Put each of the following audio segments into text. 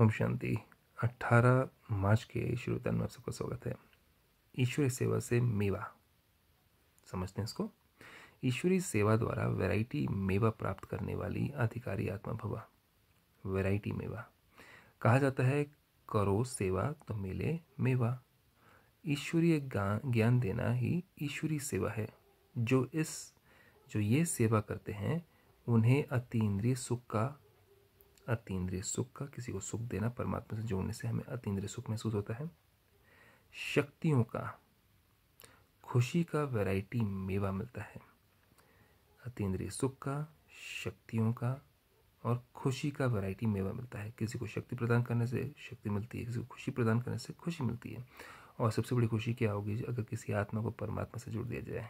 ओम शांति 18 मार्च के श्रोतन में सबका स्वागत है ईश्वरी सेवा से मेवा समझते हैं इसको ईश्वरी सेवा द्वारा वैरायटी मेवा प्राप्त करने वाली अधिकारी आत्मा भवा वैरायटी मेवा कहा जाता है करो सेवा तो मिले मेवा ईश्वरीय ज्ञान देना ही ईश्वरी सेवा है जो इस जो ये सेवा करते हैं उन्हें अति इंद्रिय सुख का अतीन्द्रिय सुख का किसी को सुख देना परमात्मा से जोड़ने से हमें अतीन्द्रिय सुख महसूस होता है शक्तियों का खुशी का वैरायटी मेवा मिलता है अतीन्द्रिय सुख का शक्तियों का और खुशी का वैरायटी मेवा मिलता है किसी को शक्ति प्रदान करने से शक्ति मिलती है किसी को खुशी प्रदान करने से खुशी मिलती है और सबसे बड़ी खुशी क्या होगी अगर किसी आत्मा को परमात्मा से जोड़ दिया जाए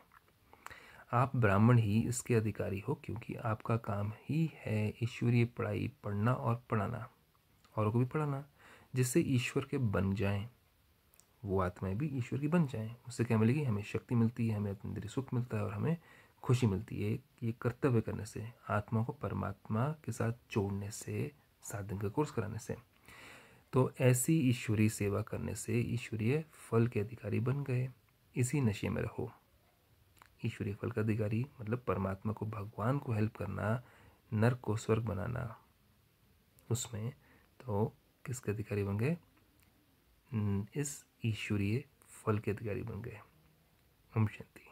आप ब्राह्मण ही इसके अधिकारी हो क्योंकि आपका काम ही है ईश्वरीय पढ़ाई पढ़ना और पढ़ाना औरों को भी पढ़ाना जिससे ईश्वर के बन जाएं वो आत्माएं भी ईश्वर की बन जाएं उससे क्या मिलेगी हमें शक्ति मिलती है हमें अंदर सुख मिलता है और हमें खुशी मिलती है ये कर्तव्य करने से आत्मा को परमात्मा के साथ जोड़ने से सात दिन का कोर्स कराने से तो ऐसी ईश्वरीय सेवा करने से ईश्वरीय फल के अधिकारी बन गए इसी नशे में रहो ईश्वरीय फल का अधिकारी मतलब परमात्मा को भगवान को हेल्प करना नर्क को स्वर्ग बनाना उसमें तो किसके अधिकारी बन गए इस ईश्वरीय फल के अधिकारी बन गए ओम शांति